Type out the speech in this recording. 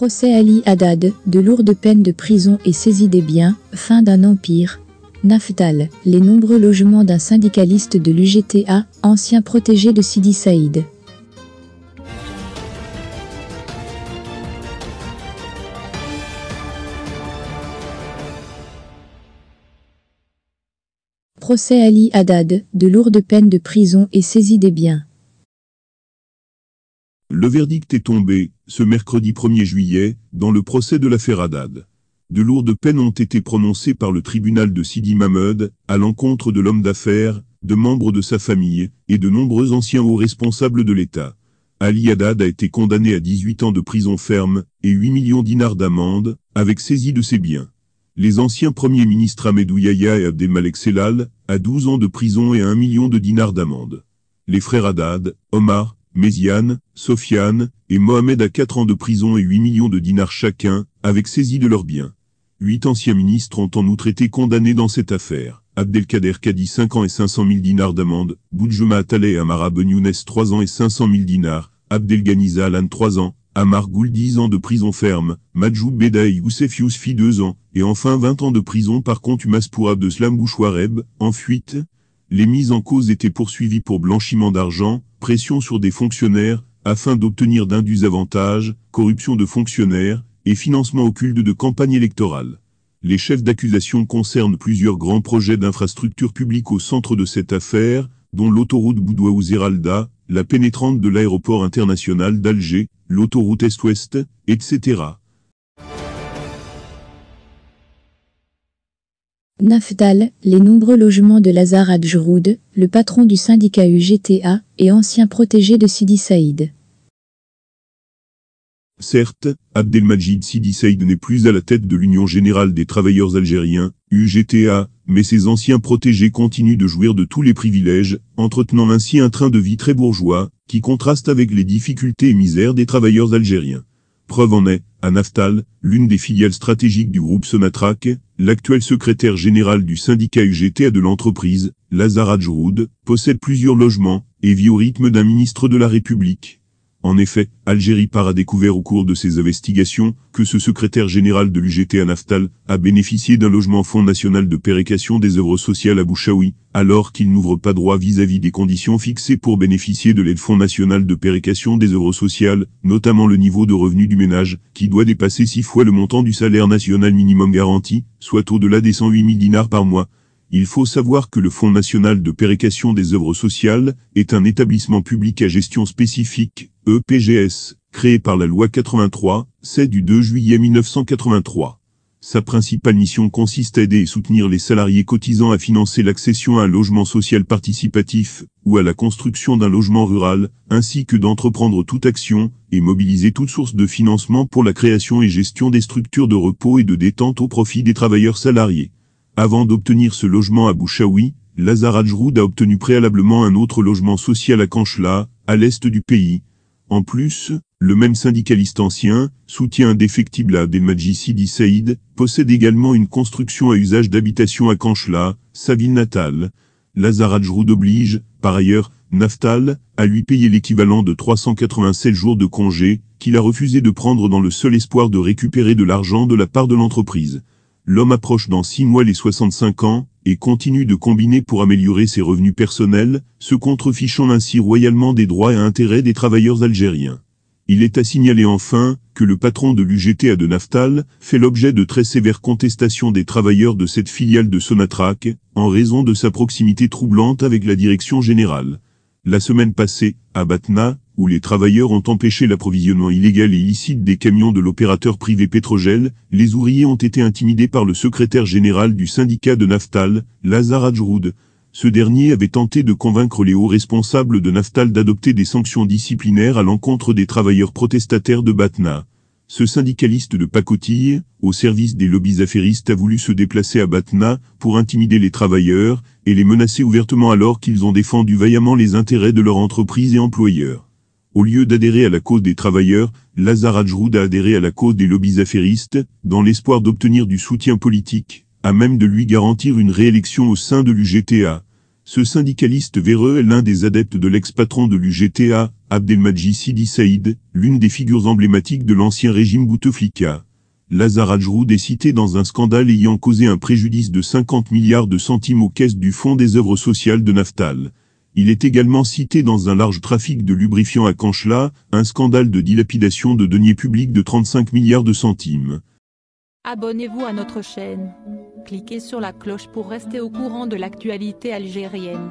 procès Ali Haddad, de lourdes peines de prison et saisie des biens, fin d'un empire. Naftal, les nombreux logements d'un syndicaliste de l'UGTA, ancien protégé de Sidi Saïd. Procès Ali Haddad, de lourdes peines de prison et saisie des biens. Le verdict est tombé, ce mercredi 1er juillet, dans le procès de l'affaire Haddad. De lourdes peines ont été prononcées par le tribunal de Sidi Mahmoud, à l'encontre de l'homme d'affaires, de membres de sa famille, et de nombreux anciens hauts responsables de l'État. Ali Haddad a été condamné à 18 ans de prison ferme et 8 millions dinars d'amende, avec saisie de ses biens. Les anciens premiers ministres Ahmed Yahya et Abdelmalek Selal, à 12 ans de prison et 1 million de dinars d'amende. Les frères Haddad, Omar, Méziane, Sofiane et Mohamed à 4 ans de prison et 8 millions de dinars chacun, avec saisie de leurs biens. Huit anciens ministres ont en outre été condamnés dans cette affaire. Abdelkader Kadi 5 ans et 500 000 dinars d'amende, Boudjema Atale et Amara 3 ans et 500 000 dinars, Abdelganiza Alan 3 ans, Amar Goul 10 ans de prison ferme, Majou Bedaï et Youssef Yousfi 2 ans, et enfin 20 ans de prison par Umas pour Abdeslam Bouchouareb, en fuite, les mises en cause étaient poursuivies pour blanchiment d'argent, pression sur des fonctionnaires, afin d'obtenir d'indus avantages, corruption de fonctionnaires, et financement occulte de campagne électorale. Les chefs d'accusation concernent plusieurs grands projets d'infrastructures publiques au centre de cette affaire, dont l'autoroute boudouaou Zeralda, la pénétrante de l'aéroport international d'Alger, l'autoroute Est-Ouest, etc. Naftal, les nombreux logements de Lazar Adjroud, le patron du syndicat UGTA et ancien protégé de Sidi Saïd. Certes, Abdelmajid Sidi Saïd n'est plus à la tête de l'Union Générale des Travailleurs Algériens, UGTA, mais ses anciens protégés continuent de jouir de tous les privilèges, entretenant ainsi un train de vie très bourgeois, qui contraste avec les difficultés et misères des travailleurs algériens. Preuve en est, à Naftal, l'une des filiales stratégiques du groupe Sonatrach, l'actuel secrétaire général du syndicat UGTA de l'entreprise, Lazar Djroud, possède plusieurs logements et vit au rythme d'un ministre de la République. En effet, Algérie par a découvert au cours de ses investigations que ce secrétaire général de l'UGT à Naftal a bénéficié d'un logement Fonds national de pérécation des œuvres sociales à Bouchaoui, alors qu'il n'ouvre pas droit vis-à-vis des conditions fixées pour bénéficier de l'aide Fonds national de pérécation des œuvres sociales, notamment le niveau de revenu du ménage, qui doit dépasser six fois le montant du salaire national minimum garanti, soit au-delà des 108 000 dinars par mois. Il faut savoir que le Fonds national de Pérication des œuvres sociales est un établissement public à gestion spécifique EPGS, créé par la loi 83, c'est du 2 juillet 1983. Sa principale mission consiste à aider et soutenir les salariés cotisants à financer l'accession à un logement social participatif ou à la construction d'un logement rural, ainsi que d'entreprendre toute action et mobiliser toute source de financement pour la création et gestion des structures de repos et de détente au profit des travailleurs salariés. Avant d'obtenir ce logement à Bouchaoui, Lazar Ajroud a obtenu préalablement un autre logement social à Kanchla, à l'est du pays, en plus, le même syndicaliste ancien, soutien indéfectible à Sidi Saïd, possède également une construction à usage d'habitation à Kanchla, sa ville natale. Adjroud oblige, par ailleurs, Naftal, à lui payer l'équivalent de 387 jours de congé, qu'il a refusé de prendre dans le seul espoir de récupérer de l'argent de la part de l'entreprise l'homme approche dans six mois les 65 ans, et continue de combiner pour améliorer ses revenus personnels, se contrefichant ainsi royalement des droits et intérêts des travailleurs algériens. Il est à signaler enfin que le patron de l'UGT de Naftal fait l'objet de très sévères contestations des travailleurs de cette filiale de Sonatrach en raison de sa proximité troublante avec la direction générale. La semaine passée, à Batna, où les travailleurs ont empêché l'approvisionnement illégal et illicite des camions de l'opérateur privé Pétrogel, les ouvriers ont été intimidés par le secrétaire général du syndicat de Naftal, Lazar Ajroud. Ce dernier avait tenté de convaincre les hauts responsables de Naftal d'adopter des sanctions disciplinaires à l'encontre des travailleurs protestataires de Batna. Ce syndicaliste de pacotille, au service des lobbies affairistes a voulu se déplacer à Batna pour intimider les travailleurs et les menacer ouvertement alors qu'ils ont défendu vaillamment les intérêts de leur entreprise et employeurs. Au lieu d'adhérer à la cause des travailleurs, Lazar a adhéré à la cause des lobbies affairistes, dans l'espoir d'obtenir du soutien politique, à même de lui garantir une réélection au sein de l'UGTA. Ce syndicaliste véreux est l'un des adeptes de l'ex-patron de l'UGTA, Abdelmadji Sidi Saïd, l'une des figures emblématiques de l'ancien régime Bouteflika. Lazar est cité dans un scandale ayant causé un préjudice de 50 milliards de centimes aux caisses du Fonds des œuvres sociales de Naftal. Il est également cité dans un large trafic de lubrifiants à Canchela, un scandale de dilapidation de deniers publics de 35 milliards de centimes. Abonnez-vous à notre chaîne. Cliquez sur la cloche pour rester au courant de l'actualité algérienne.